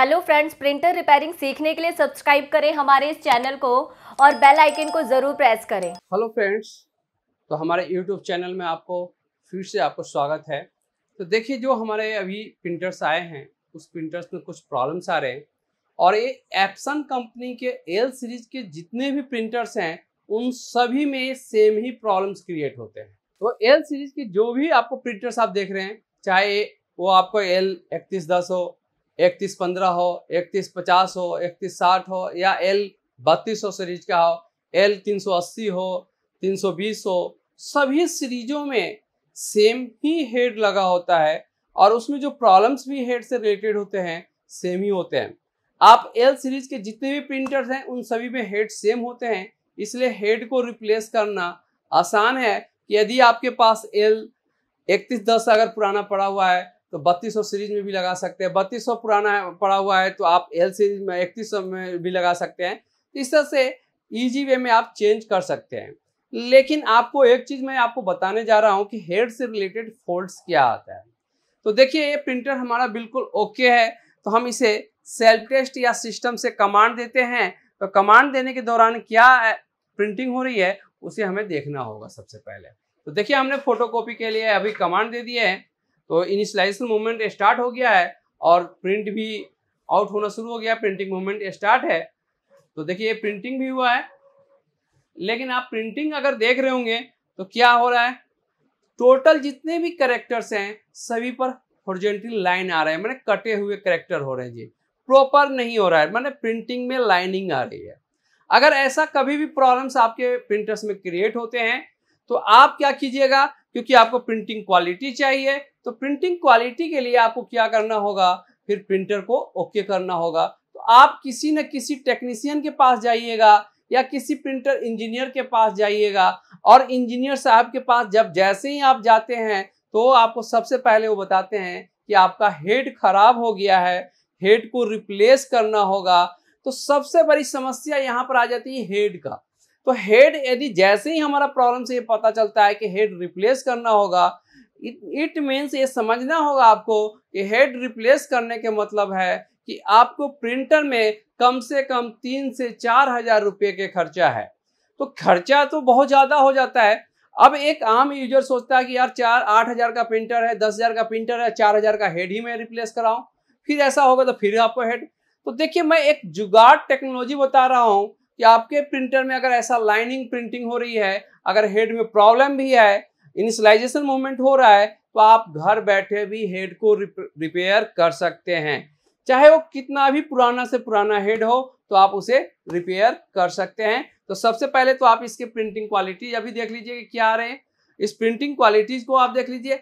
hello friends printer repairing सीखने के लिए सब्सक्राइब करें हमारे इस चैनल को और बेल आइकन को ज़रूर प्रेस करें हेलो फ्रेंड्स तो हमारे यूट्यूब चैनल में आपको फिर से आपको स्वागत है तो देखिए जो हमारे अभी प्रिंटर्स आए हैं उस प्रिंटर्स में कुछ प्रॉब्लम्स आ रहे हैं और ये एप्सन कंपनी के एल सीरीज के जितने भी प्रिंटर्स हैं उन सभी में सेम ही प्रॉब्लम्स क्रिएट होते हैं तो एल सीरीज के जो भी आपको प्रिंटर्स आप देख रहे हैं चाहे वो आपको एल इकतीस दस हो इकतीस पंद्रह हो इकतीस पचास हो इकतीस साठ हो या एल बत्तीस सौ सीरीज का हो एल तीन सौ अस्सी हो तीन सौ बीस हो सभी सीरीजों में सेम ही हेड लगा होता है और उसमें जो प्रॉब्लम्स भी हेड से रिलेटेड होते हैं सेम ही होते हैं आप एल सीरीज के जितने भी प्रिंटर्स हैं उन सभी में हेड सेम होते हैं इसलिए हेड को रिप्लेस करना आसान है कि यदि आपके पास एल इकतीस दस अगर पुराना पड़ा हुआ है तो बत्तीस सौ सीरीज में भी लगा सकते हैं बत्तीस सौ पुराना पड़ा हुआ है तो आप एल सीरीज में इकतीस सौ में भी लगा सकते हैं इस तरह से ईजी वे में आप चेंज कर सकते हैं लेकिन आपको एक चीज़ मैं आपको बताने जा रहा हूँ कि हेड से रिलेटेड फोल्ड्स क्या आता है तो देखिए ये प्रिंटर हमारा बिल्कुल ओके है तो हम इसे सेल्फ टेस्ट या सिस्टम से कमांड देते हैं तो कमांड देने के दौरान क्या प्रिंटिंग हो रही है उसे हमें देखना होगा सबसे पहले तो देखिए हमने फोटोकॉपी के लिए अभी कमांड दे दिए हैं तो इनिशलाइजेशन मूवमेंट स्टार्ट हो गया है और प्रिंट भी आउट होना शुरू हो गया प्रिंटिंग मूवमेंट स्टार्ट है तो देखिए प्रिंटिंग भी हुआ है लेकिन आप प्रिंटिंग अगर देख रहे होंगे तो क्या हो रहा है टोटल जितने भी करेक्टर्स हैं सभी पर हॉर्जेंटल लाइन आ रहा है मैंने कटे हुए करेक्टर हो रहे हैं जी प्रॉपर नहीं हो रहा है मैंने प्रिंटिंग में लाइनिंग आ रही है अगर ऐसा कभी भी प्रॉब्लम्स आपके प्रिंटर्स में क्रिएट होते हैं तो आप क्या कीजिएगा क्योंकि आपको प्रिंटिंग क्वालिटी चाहिए तो प्रिंटिंग क्वालिटी के लिए आपको क्या करना होगा फिर प्रिंटर को ओके करना होगा तो आप किसी न किसी टेक्नीशियन के पास जाइएगा या किसी प्रिंटर इंजीनियर के पास जाइएगा और इंजीनियर साहब के पास जब जैसे ही आप जाते हैं तो आपको सबसे पहले वो बताते हैं कि आपका हेड खराब हो गया है हेड को रिप्लेस करना होगा तो सबसे बड़ी समस्या यहाँ पर आ जाती है हेड का तो हेड यदि जैसे ही हमारा प्रॉब्लम से ये पता चलता है कि हेड रिप्लेस करना होगा इट मीन्स ये समझना होगा आपको कि हेड रिप्लेस करने के मतलब है कि आपको प्रिंटर में कम से कम तीन से चार हजार रुपये के खर्चा है तो खर्चा तो बहुत ज़्यादा हो जाता है अब एक आम यूजर सोचता है कि यार चार आठ हज़ार का प्रिंटर है दस हज़ार का प्रिंटर है चार हज़ार का हेड ही मैं रिप्लेस कराऊं फिर ऐसा होगा तो फिर आपको हेड तो देखिए मैं एक जुगाड़ टेक्नोलॉजी बता रहा हूं कि आपके प्रिंटर में अगर ऐसा लाइनिंग प्रिंटिंग हो रही है अगर हेड में प्रॉब्लम भी है इनिशलाइजेशन मूवमेंट हो रहा है तो आप घर बैठे भी हेड को रिपेयर कर सकते हैं चाहे वो कितना भी पुराना से पुराना हेड हो तो आप उसे रिपेयर कर सकते हैं तो सबसे पहले तो आप इसके प्रिंटिंग क्वालिटी अभी देख लीजिए क्या आ रहे हैं इस प्रिंटिंग क्वालिटीज को आप देख लीजिए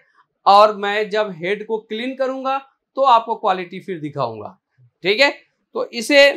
और मैं जब हेड को क्लीन करूंगा तो आपको क्वालिटी फिर दिखाऊंगा ठीक है तो इसे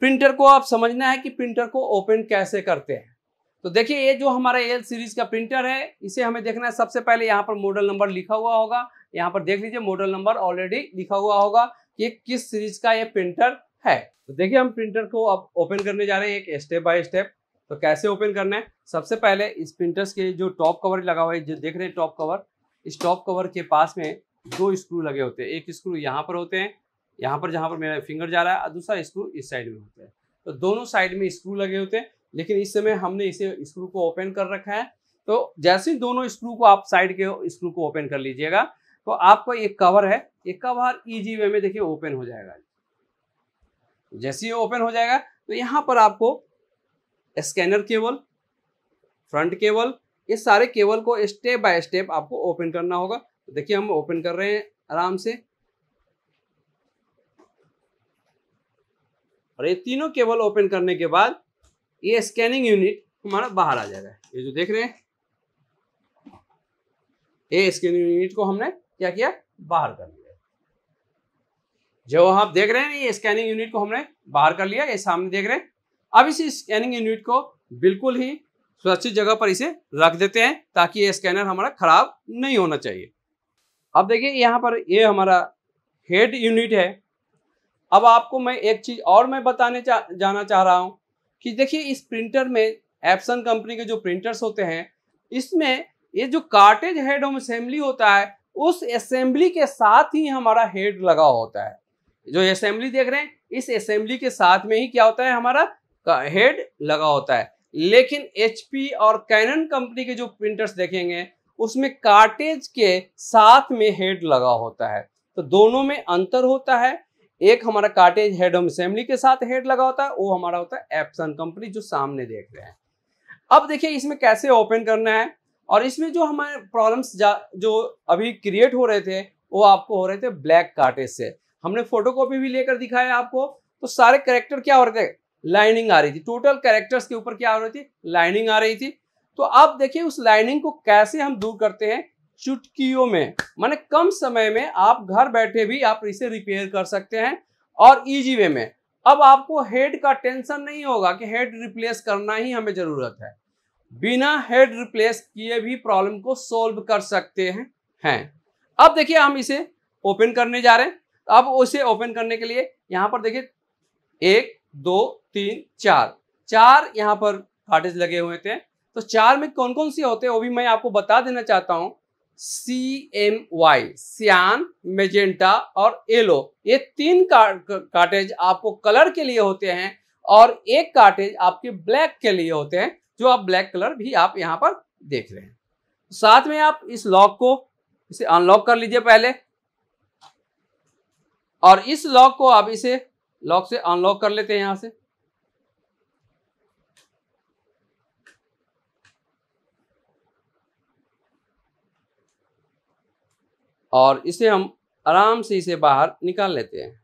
प्रिंटर को आप समझना है कि प्रिंटर को ओपन कैसे करते हैं तो देखिए ये जो हमारा एल सीरीज का प्रिंटर है इसे हमें देखना है सबसे पहले यहाँ पर मॉडल नंबर लिखा हुआ होगा यहाँ पर देख लीजिए मॉडल नंबर ऑलरेडी लिखा हुआ होगा कि किस सीरीज का ये प्रिंटर है तो देखिए हम प्रिंटर को अब ओपन करने जा रहे हैं एक स्टेप बाय स्टेप तो कैसे ओपन करना है सबसे पहले इस प्रिंटर्स के जो टॉप कवर लगा हुआ है जो देख रहे हैं टॉप कवर इस टॉप कवर के पास में दो स्क्रू लगे होते हैं एक स्क्रू यहाँ पर होते हैं यहाँ पर जहाँ पर मेरा फिंगर जा रहा है और दूसरा स्क्रू इस साइड में होता है तो दोनों साइड में स्क्रू लगे होते हैं लेकिन इस समय हमने इसे स्क्रू को ओपन कर रखा है तो जैसे ही दोनों स्क्रू को आप साइड के स्क्रू को ओपन कर लीजिएगा तो आपका एक कवर है ये कवर इजी वे में देखिए ओपन हो जाएगा जैसे ही ओपन हो जाएगा तो यहां पर आपको स्कैनर केबल फ्रंट केबल ये सारे केबल को स्टेप बाय स्टेप आपको ओपन करना होगा तो देखिए हम ओपन कर रहे हैं आराम से और ये तीनों केबल ओपन करने के बाद ये स्कैनिंग यूनिट हमारा बाहर आ जाएगा ये जो देख रहे हैं ये स्कैनिंग यूनिट को हमने क्या किया बाहर कर लिया जो आप देख रहे हैं ये स्कैनिंग यूनिट को हमने बाहर कर लिया ये सामने देख रहे हैं अब इस स्कैनिंग यूनिट को बिल्कुल ही सुरक्षित जगह पर इसे रख देते हैं ताकि ये स्कैनर हमारा खराब नहीं होना चाहिए अब देखिए यहाँ पर ये हमारा हेड यूनिट है अब आपको मैं एक चीज़ और मैं बताने चा, जाना चाह रहा हूँ कि देखिए इस प्रिंटर में एप्सन कंपनी के जो प्रिंटर्स होते हैं इसमें ये जो कार्टेज हेड होम असेंबली होता है उस असेंबली के साथ ही हमारा हेड लगा होता है जो असेंबली देख रहे हैं इस असेंबली के साथ में ही क्या होता है हमारा हेड लगा होता है लेकिन एच और कैनन कंपनी के जो प्रिंटर्स देखेंगे उसमें कार्टेज के साथ में हेड लगा होता है तो दोनों में अंतर होता है एक हमारा कार्टेज हेड होम असेंबली के साथ हेड लगा होता है वो हमारा होता है एप्सन कंपनी जो सामने देख रहे हैं अब देखिए इसमें कैसे ओपन करना है और इसमें जो हमारे प्रॉब्लम्स जो अभी क्रिएट हो रहे थे वो आपको हो रहे थे ब्लैक कार्टेज से हमने फोटोकॉपी भी लेकर दिखाया आपको तो सारे करेक्टर क्या हो रहे थे लाइनिंग आ रही थी टोटल कैरेक्टर्स के ऊपर क्या हो रही थी लाइनिंग आ रही थी तो आप देखिए उस लाइनिंग को कैसे हम दूर करते हैं चुटकियों में माने कम समय में आप घर बैठे भी आप इसे रिपेयर कर सकते हैं और इजी वे में अब आपको हेड का टेंशन नहीं होगा कि हेड रिप्लेस करना ही हमें जरूरत है बिना हेड रिप्लेस किए भी प्रॉब्लम को सोल्व कर सकते हैं हैं अब देखिए हम इसे ओपन करने जा रहे हैं अब उसे ओपन करने के लिए यहां पर देखिए एक दो तीन चार चार यहां पर कार्टेज लगे हुए थे तो चार में कौन कौन से होते हैं वो भी मैं आपको बता देना चाहता हूं C M Y cyan magenta और येलो ये तीन कार्टेज आपको कलर के लिए होते हैं और एक कार्टेज आपके ब्लैक के लिए होते हैं जो आप ब्लैक कलर भी आप यहां पर देख रहे हैं साथ में आप इस लॉक को इसे अनलॉक कर लीजिए पहले और इस लॉक को आप इसे लॉक से अनलॉक कर लेते हैं यहां से और इसे हम आराम से इसे बाहर निकाल लेते हैं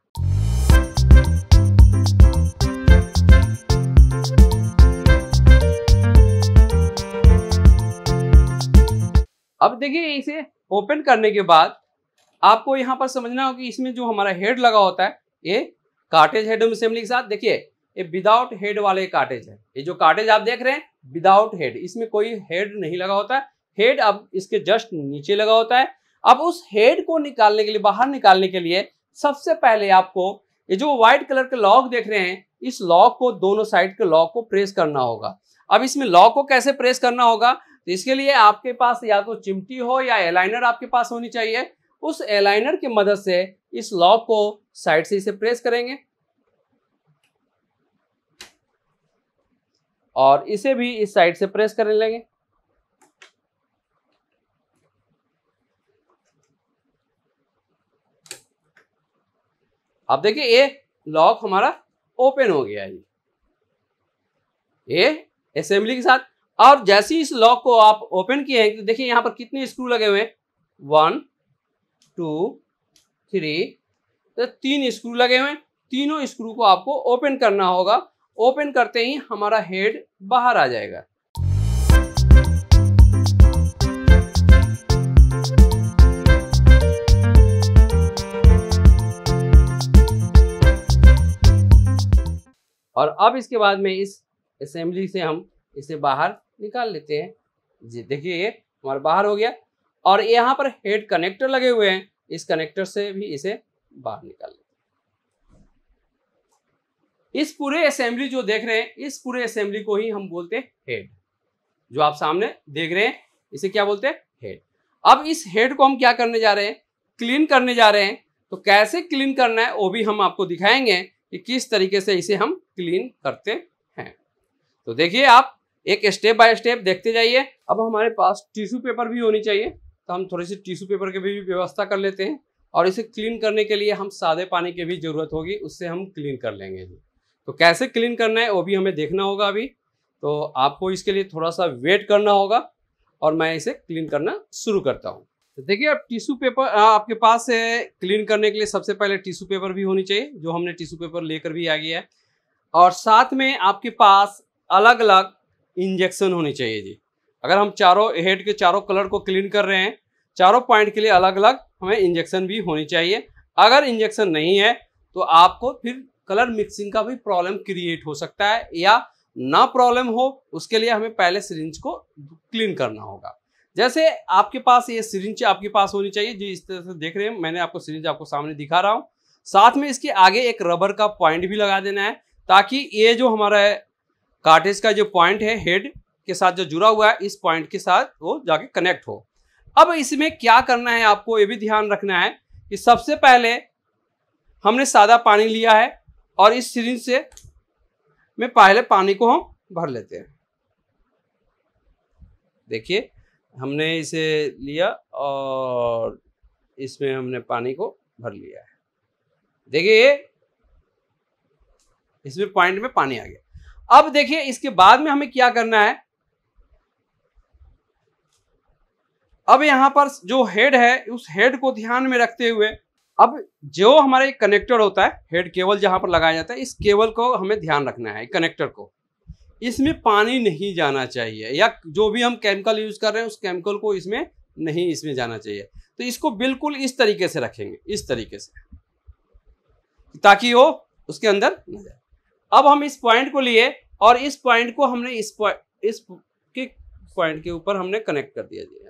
अब देखिए इसे ओपन करने के बाद आपको यहां पर समझना होगा कि इसमें जो हमारा हेड लगा होता है ये कार्टेज हेड असेंबली के साथ देखिए ये विदाउट हेड वाले कार्टेज है ये जो कार्टेज आप देख रहे हैं विदाउट हेड इसमें कोई हेड नहीं लगा होता है हेड अब इसके जस्ट नीचे लगा होता है अब उस हेड को निकालने के लिए बाहर निकालने के लिए सबसे पहले आपको ये जो व्हाइट कलर के लॉक देख रहे हैं इस लॉक को दोनों साइड के लॉक को प्रेस करना होगा अब इसमें लॉक को कैसे प्रेस करना होगा तो इसके लिए आपके पास या तो चिमटी हो या एलाइनर आपके पास होनी चाहिए उस एलाइनर की मदद से इस लॉक को साइड से इसे प्रेस करेंगे और इसे भी इस साइड से प्रेस कर लेंगे अब देखिए ये लॉक हमारा ओपन हो गया है ये असेंबली के साथ और जैसे ही इस लॉक को आप ओपन किए हैं तो देखिए यहां पर कितने स्क्रू लगे हुए हैं वन टू थ्री तो तीन स्क्रू लगे हुए हैं तीनों स्क्रू को आपको ओपन करना होगा ओपन करते ही हमारा हेड बाहर आ जाएगा और अब इसके बाद में इस असेंबली से हम इसे बाहर निकाल लेते हैं जी देखिए ये हमारा बाहर हो गया और यहाँ पर हेड कनेक्टर लगे हुए हैं इस कनेक्टर से भी इसे बाहर निकाल लेते हैं इस पूरे असेंबली जो देख रहे हैं इस पूरे असेंबली को ही हम बोलते हैं हेड जो आप सामने देख रहे हैं इसे क्या बोलते हैं हेड अब इस हेड को हम क्या करने जा रहे हैं क्लीन करने जा रहे हैं तो कैसे क्लीन करना है वो भी हम आपको दिखाएंगे कि किस तरीके से इसे हम क्लीन करते हैं तो देखिए आप एक स्टेप बाय स्टेप देखते जाइए अब हमारे पास टिश्यू पेपर भी होनी चाहिए तो हम थोड़ी सी टिश्यू पेपर की भी व्यवस्था कर लेते हैं और इसे क्लीन करने के लिए हम सादे पानी की भी ज़रूरत होगी उससे हम क्लीन कर लेंगे जी तो कैसे क्लीन करना है वो भी हमें देखना होगा अभी तो आपको इसके लिए थोड़ा सा वेट करना होगा और मैं इसे क्लीन करना शुरू करता हूँ तो देखिए आप टिश्यू पेपर आपके पास है क्लीन करने के लिए सबसे पहले टिश्यू पेपर भी होनी चाहिए जो हमने टिश्यू पेपर लेकर भी आ गया है और साथ में आपके पास अलग अलग इंजेक्शन होने चाहिए जी अगर हम चारों हेड के चारों कलर को क्लीन कर रहे हैं चारों पॉइंट के लिए अलग अलग हमें इंजेक्शन भी होनी चाहिए अगर इंजेक्शन नहीं है तो आपको फिर कलर मिक्सिंग का भी प्रॉब्लम क्रिएट हो सकता है या ना प्रॉब्लम हो उसके लिए हमें पहले सिरिंज को क्लीन करना होगा जैसे आपके पास ये सिरिंज आपके पास होनी चाहिए जी इस तरह से देख रहे हैं मैंने आपको सिरिंज आपको सामने दिखा रहा हूँ साथ में इसके आगे एक रबर का पॉइंट भी लगा देना है ताकि ये जो हमारा कार्टेज का जो पॉइंट है हेड के साथ जो जुड़ा हुआ है इस पॉइंट के साथ वो जाके कनेक्ट हो अब इसमें क्या करना है आपको ये भी ध्यान रखना है कि सबसे पहले हमने सादा पानी लिया है और इस सीरिंज से में पहले पानी को हम भर लेते हैं देखिए हमने इसे लिया और इसमें हमने पानी को भर लिया है देखिए इसमें पॉइंट में पानी आ गया अब देखिए इसके बाद में हमें क्या करना है अब यहां पर जो हेड है उस हेड को ध्यान में रखते हुए अब जो हमारा एक कनेक्टर होता है हेड केबल जहां पर लगाया जाता है इस केबल को हमें ध्यान रखना है कनेक्टर को इसमें पानी नहीं जाना चाहिए या जो भी हम केमिकल यूज कर रहे हैं उस केमिकल को इसमें नहीं इसमें जाना चाहिए तो इसको बिल्कुल इस तरीके से रखेंगे इस तरीके से ताकि वो उसके अंदर न जाए अब हम इस पॉइंट को लिए और इस पॉइंट को हमने इस इस के पॉइंट के ऊपर हमने कनेक्ट कर दिया जी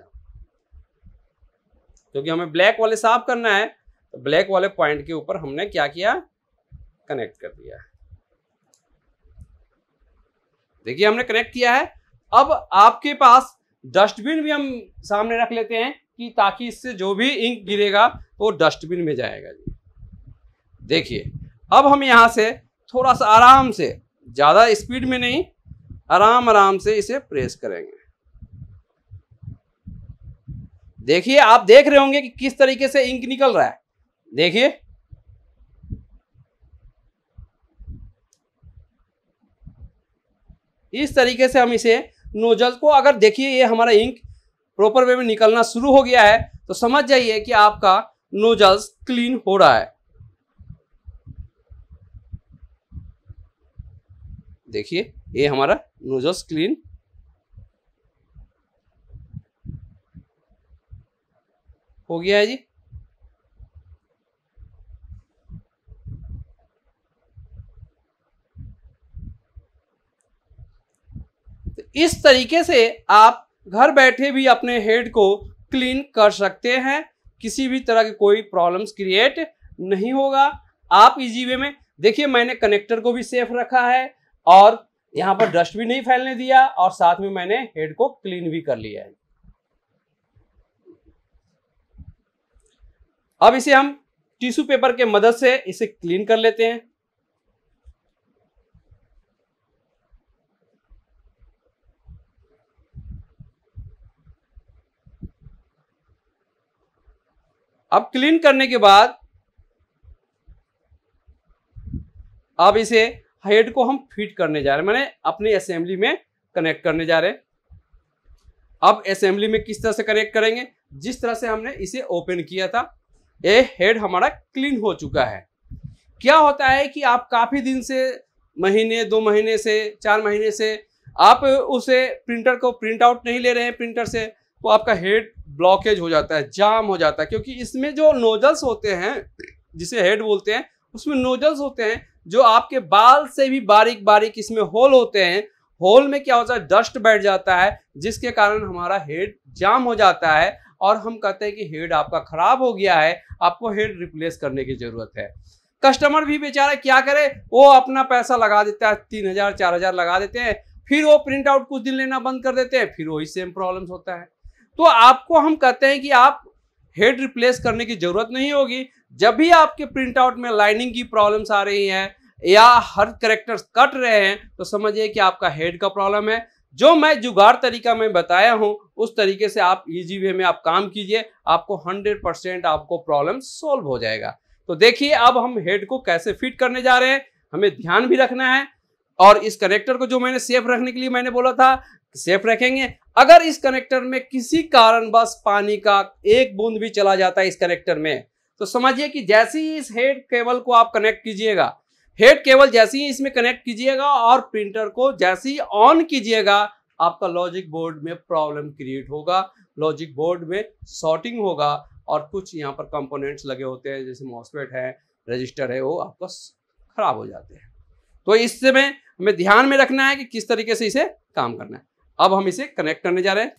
क्योंकि हमें ब्लैक वाले साफ करना है तो ब्लैक वाले पॉइंट के ऊपर हमने क्या किया कनेक्ट कर दिया है देखिए हमने कनेक्ट किया है अब आपके पास डस्टबिन भी हम सामने रख लेते हैं कि ताकि इससे जो भी इंक गिरेगा वो डस्टबिन में जाएगा जी देखिए अब हम यहाँ से थोड़ा सा आराम से ज़्यादा स्पीड में नहीं आराम आराम से इसे प्रेस करेंगे देखिए आप देख रहे होंगे कि किस तरीके से इंक निकल रहा है देखिए इस तरीके से हम इसे नोजल को अगर देखिए ये हमारा इंक प्रॉपर वे में निकलना शुरू हो गया है तो समझ जाइए कि आपका नोजल्स क्लीन हो रहा है देखिए ये हमारा नोजल्स क्लीन हो गया है जी इस तरीके से आप घर बैठे भी अपने हेड को क्लीन कर सकते हैं किसी भी तरह की कोई प्रॉब्लम्स क्रिएट नहीं होगा आप इजी वे में देखिए मैंने कनेक्टर को भी सेफ रखा है और यहाँ पर डस्ट भी नहीं फैलने दिया और साथ में मैंने हेड को क्लीन भी कर लिया है अब इसे हम टिश्यू पेपर के मदद से इसे क्लीन कर लेते हैं अब क्लीन करने के बाद अब इसे हेड को हम फिट करने जा रहे हैं मैंने अपनी असेंबली में कनेक्ट करने जा रहे हैं अब असेंबली में किस तरह से कनेक्ट करेंगे जिस तरह से हमने इसे ओपन किया था ये हेड हमारा क्लीन हो चुका है क्या होता है कि आप काफ़ी दिन से महीने दो महीने से चार महीने से आप उसे प्रिंटर को प्रिंट आउट नहीं ले रहे हैं प्रिंटर से तो आपका हेड ब्लॉकेज हो जाता है जाम हो जाता है क्योंकि इसमें जो नोजल्स होते हैं जिसे हेड बोलते हैं उसमें नोजल्स होते हैं जो आपके बाल से भी बारीक बारीक इसमें होल होते हैं होल में क्या होता है डस्ट बैठ जाता है जिसके कारण हमारा हेड जाम हो जाता है और हम कहते हैं कि हेड आपका खराब हो गया है आपको हेड रिप्लेस करने की जरूरत है कस्टमर भी बेचारा क्या करे वो अपना पैसा लगा देता है तीन हजार चार हजार लगा देते हैं फिर वो प्रिंट आउट कुछ दिन लेना बंद कर देते हैं फिर वही सेम प्रॉब्लम्स होता है तो आपको हम कहते हैं कि आप हेड रिप्लेस करने की जरूरत नहीं होगी जब भी आपके प्रिंट आउट में लाइनिंग की प्रॉब्लम्स आ रही हैं या हर करेक्टर कट रहे हैं तो समझिए कि आपका हेड का प्रॉब्लम है जो मैं जुगाड़ तरीका में बताया हूं उस तरीके से आप इजी वे में आप काम कीजिए आपको 100 परसेंट आपको प्रॉब्लम सॉल्व हो जाएगा तो देखिए अब हम हेड को कैसे फिट करने जा रहे हैं हमें ध्यान भी रखना है और इस कनेक्टर को जो मैंने सेफ रखने के लिए मैंने बोला था सेफ रखेंगे अगर इस कनेक्टर में किसी कारणवश पानी का एक बूंद भी चला जाता है इस कनेक्टर में तो समझिए कि जैसे ही इस हेड केबल को आप कनेक्ट कीजिएगा हेड केबल जैसे ही इसमें कनेक्ट कीजिएगा और प्रिंटर को जैसे ही ऑन कीजिएगा आपका लॉजिक बोर्ड में प्रॉब्लम क्रिएट होगा लॉजिक बोर्ड में शॉर्टिंग होगा और कुछ यहाँ पर कंपोनेंट्स लगे होते हैं जैसे मॉसफेट है रजिस्टर है वो आपका खराब हो जाते हैं तो इस समय हमें ध्यान में रखना है कि किस तरीके से इसे काम करना है अब हम इसे कनेक्ट करने जा रहे हैं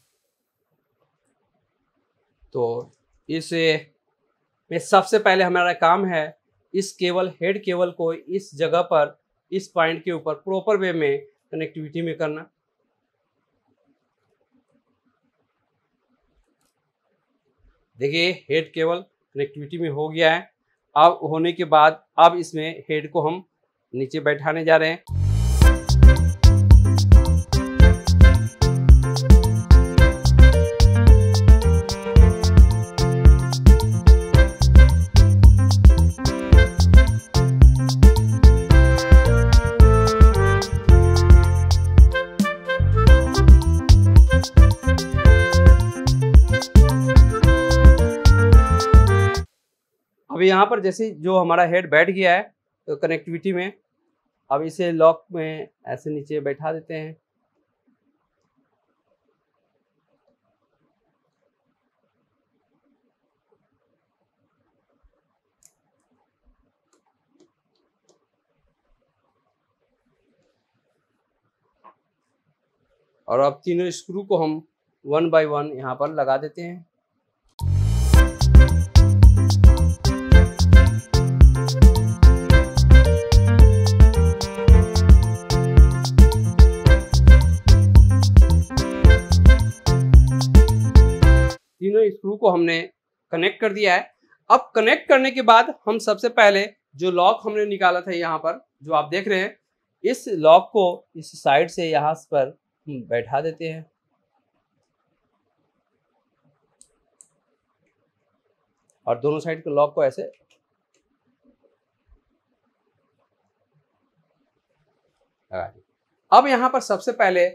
तो इसे में सबसे पहले हमारा काम है इस केबल हेड केबल को इस जगह पर इस पॉइंट के ऊपर प्रॉपर वे में कनेक्टिविटी में करना देखिए हेड केबल कनेक्टिविटी में हो गया है अब होने के बाद अब इसमें हेड को हम नीचे बैठाने जा रहे हैं अब यहाँ पर जैसे जो हमारा हेड बैठ गया है तो कनेक्टिविटी में अब इसे लॉक में ऐसे नीचे बैठा देते हैं और अब तीनों स्क्रू को हम वन बाय वन यहाँ पर लगा देते हैं स्क्रू को हमने कनेक्ट कर दिया है अब कनेक्ट करने के बाद हम सबसे पहले जो लॉक हमने निकाला था यहाँ पर जो आप देख रहे हैं इस लॉक को इस साइड से यहाँ पर बैठा देते हैं और दोनों साइड के लॉक को ऐसे अब यहां पर सबसे पहले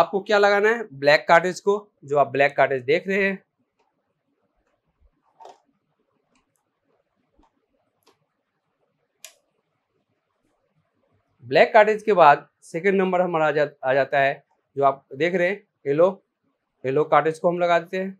आपको क्या लगाना है ब्लैक कार्टेज को जो आप ब्लैक कार्टेज देख रहे हैं ब्लैक कार्टेज के बाद सेकेंड नंबर हमारा आ, जा, आ जाता है जो आप देख रहे हैं येलो येलो कार्टेज को हम लगा देते हैं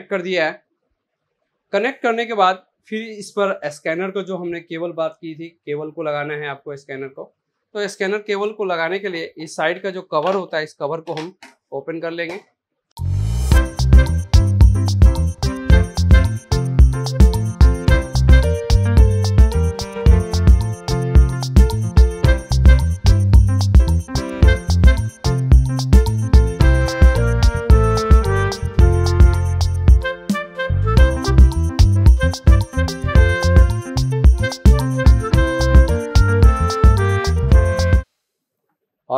कनेक्ट कर दिया है कनेक्ट करने के बाद फिर इस पर स्कैनर को जो हमने केबल बात की थी केबल को लगाना है आपको स्कैनर को तो स्कैनर केबल को लगाने के लिए इस साइड का जो कवर होता है इस कवर को हम ओपन कर लेंगे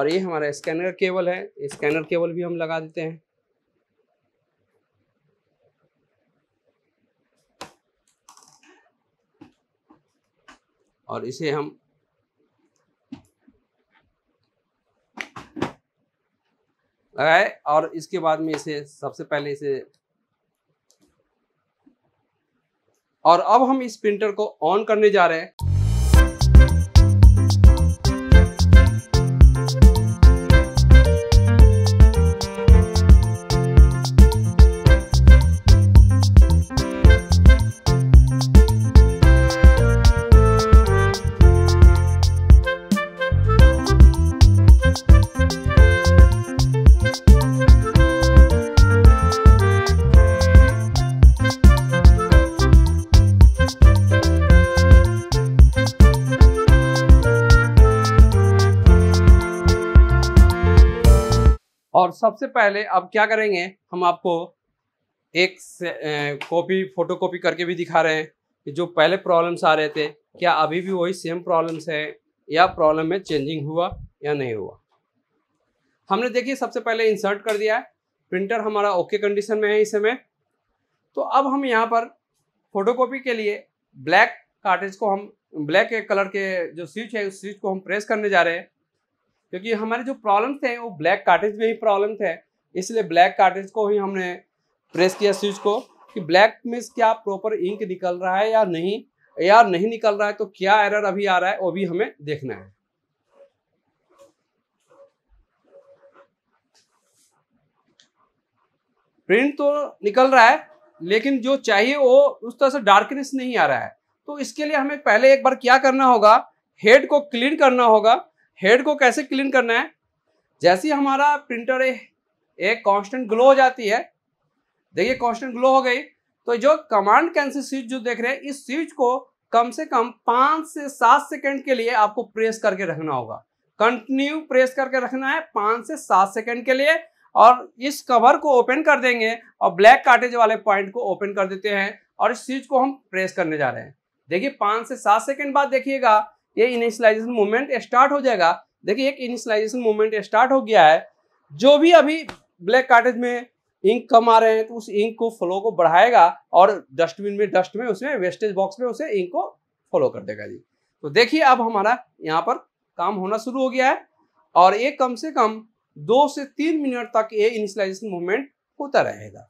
और ये हमारा स्कैनर केबल है स्कैनर केबल भी हम लगा देते हैं और इसे हम लगाए और इसके बाद में इसे सबसे पहले इसे और अब हम इस प्रिंटर को ऑन करने जा रहे हैं सबसे पहले अब क्या करेंगे हम आपको एक कॉपी फोटो कॉपी करके भी दिखा रहे हैं कि जो पहले प्रॉब्लम्स आ रहे थे क्या अभी भी वही सेम प्रॉब्लम्स है या प्रॉब्लम में चेंजिंग हुआ या नहीं हुआ हमने देखिए सबसे पहले इंसर्ट कर दिया है प्रिंटर हमारा ओके okay कंडीशन में है इस समय तो अब हम यहाँ पर फोटोकॉपी के लिए ब्लैक कार्टेज को हम ब्लैक कलर के जो स्विच है उस स्विच को हम प्रेस करने जा रहे हैं क्योंकि हमारे जो प्रॉब्लम थे वो ब्लैक कार्टेज में ही प्रॉब्लम थे इसलिए ब्लैक कार्टेज को ही हमने प्रेस किया स्विच को कि ब्लैक में क्या प्रॉपर इंक निकल रहा है या नहीं या नहीं निकल रहा है तो क्या एरर अभी आ रहा है वो भी हमें देखना है प्रिंट तो निकल रहा है लेकिन जो चाहिए वो उस तरह से डार्कनेस नहीं आ रहा है तो इसके लिए हमें पहले एक बार क्या करना होगा हेड को क्लीन करना होगा हेड को कैसे क्लीन करना है जैसे ही हमारा प्रिंटर एक कांस्टेंट ग्लो हो जाती है देखिए कांस्टेंट ग्लो हो गई तो जो कमांड कैंसिल स्विच जो देख रहे हैं इस स्विच को कम से कम पाँच से सात सेकेंड के लिए आपको प्रेस करके रखना होगा कंटिन्यू प्रेस करके रखना है पाँच से सात सेकेंड के लिए और इस कवर को ओपन कर देंगे और ब्लैक काटेज वाले पॉइंट को ओपन कर देते हैं और इस स्विच को हम प्रेस करने जा रहे हैं देखिए पाँच से सात सेकेंड बाद देखिएगा ये इनिशियलाइजेशन मूवमेंट स्टार्ट हो जाएगा देखिए एक इनिशियलाइजेशन मूवमेंट स्टार्ट हो गया है जो भी अभी ब्लैक कार्टेज में इंक कम आ रहे हैं तो उस इंक को फ्लो को बढ़ाएगा और डस्टबिन में डस्ट में उसमें वेस्टेज बॉक्स में उसे इंक को फ्लो कर देगा जी तो देखिए अब हमारा यहाँ पर काम होना शुरू हो गया है और ये कम से कम दो से तीन मिनट तक ये इनिशलाइजेशन मूवमेंट होता रहेगा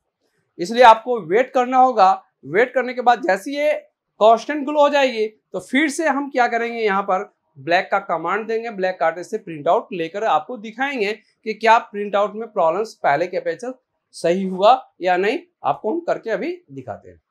इसलिए आपको वेट करना होगा वेट करने के बाद जैसे ये कॉन्स्टेंट ग्लो हो जाएगी तो फिर से हम क्या करेंगे यहाँ पर ब्लैक का कमांड देंगे ब्लैक कार्टेज से प्रिंट आउट लेकर आपको दिखाएंगे कि क्या प्रिंट आउट में प्रॉब्लम्स पहले के पेचर सही हुआ या नहीं आपको हम करके अभी दिखाते हैं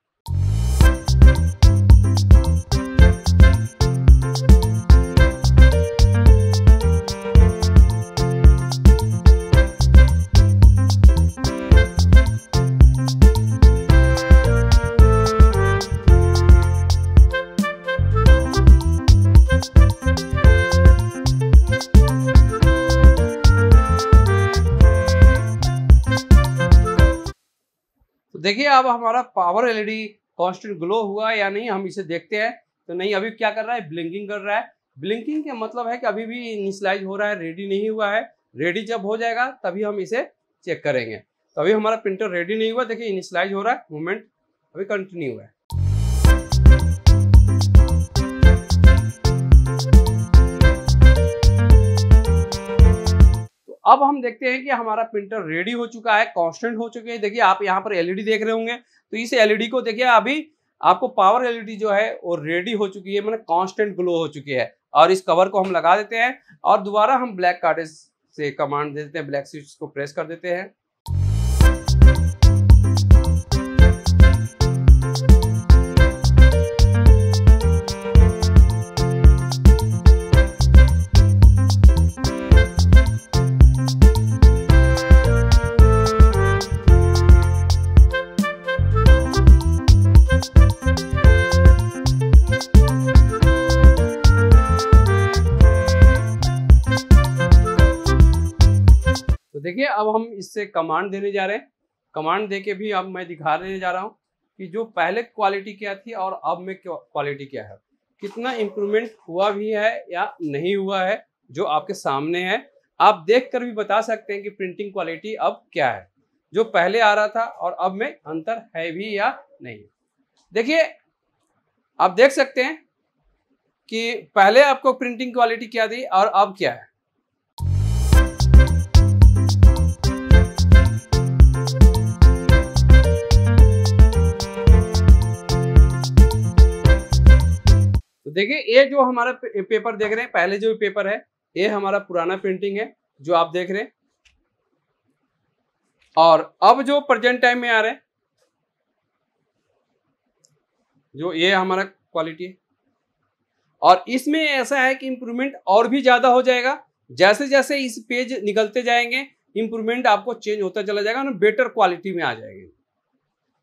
देखिए अब हमारा पावर एलईडी कॉन्स्टेंट ग्लो हुआ या नहीं हम इसे देखते हैं तो नहीं अभी क्या कर रहा है ब्लिंकिंग कर रहा है ब्लिंकिंग का मतलब है कि अभी भी इनिशलाइज हो रहा है रेडी नहीं हुआ है रेडी जब हो जाएगा तभी हम इसे चेक करेंगे तो अभी हमारा प्रिंटर रेडी नहीं हुआ देखिए इनिशलाइज हो रहा है मूवमेंट अभी कंटिन्यू है अब हम देखते हैं कि हमारा प्रिंटर रेडी हो चुका है कॉन्स्टेंट हो चुके हैं देखिए आप यहाँ पर एलईडी देख रहे होंगे तो इस एलईडी को देखिए अभी आपको पावर एलईडी जो है वो रेडी हो चुकी है मैंने कॉन्स्टेंट ग्लो हो चुकी है और इस कवर को हम लगा देते हैं और दोबारा हम ब्लैक कार्डेज से कमांड दे देते हैं ब्लैक स्विच को प्रेस कर देते हैं हम इससे कमांड देने जा रहे हैं कमांड दे के भी अब मैं दिखा देने जा रहा हूँ कि जो पहले क्वालिटी क्या थी और अब में क्वालिटी क्या है कितना इम्प्रूवमेंट हुआ भी है या नहीं हुआ है जो आपके सामने है आप देख कर भी बता सकते हैं कि प्रिंटिंग क्वालिटी अब क्या है जो पहले आ रहा था और अब में अंतर है भी या नहीं देखिए आप देख सकते हैं कि पहले आपको प्रिंटिंग क्वालिटी क्या थी और अब क्या है तो देखिए ये जो हमारा पेपर देख रहे हैं पहले जो पेपर है ये हमारा पुराना प्रिंटिंग है जो आप देख रहे हैं और अब जो प्रेजेंट टाइम में आ रहे हैं जो ये हमारा क्वालिटी है और इसमें ऐसा है कि इंप्रूवमेंट और भी ज़्यादा हो जाएगा जैसे जैसे इस पेज निकलते जाएंगे इंप्रूवमेंट आपको चेंज होता चला जाएगा और बेटर क्वालिटी में आ जाएगी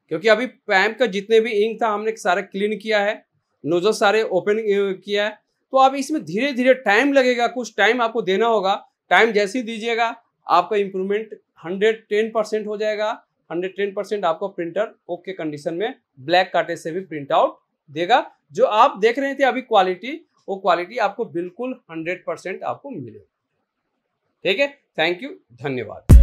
क्योंकि अभी पैम्प का जितने भी इंक था हमने सारा क्लीन किया है नोजल सारे ओपन किया है तो आप इसमें धीरे धीरे टाइम लगेगा कुछ टाइम आपको देना होगा टाइम जैसे ही दीजिएगा आपका इम्प्रूवमेंट हंड्रेड टेन परसेंट हो जाएगा हंड्रेड टेन परसेंट आपको प्रिंटर ओके कंडीशन में ब्लैक काटे से भी प्रिंट आउट देगा जो आप देख रहे थे अभी क्वालिटी वो क्वालिटी आपको बिल्कुल हंड्रेड परसेंट आपको मिलेगा ठीक है थैंक यू धन्यवाद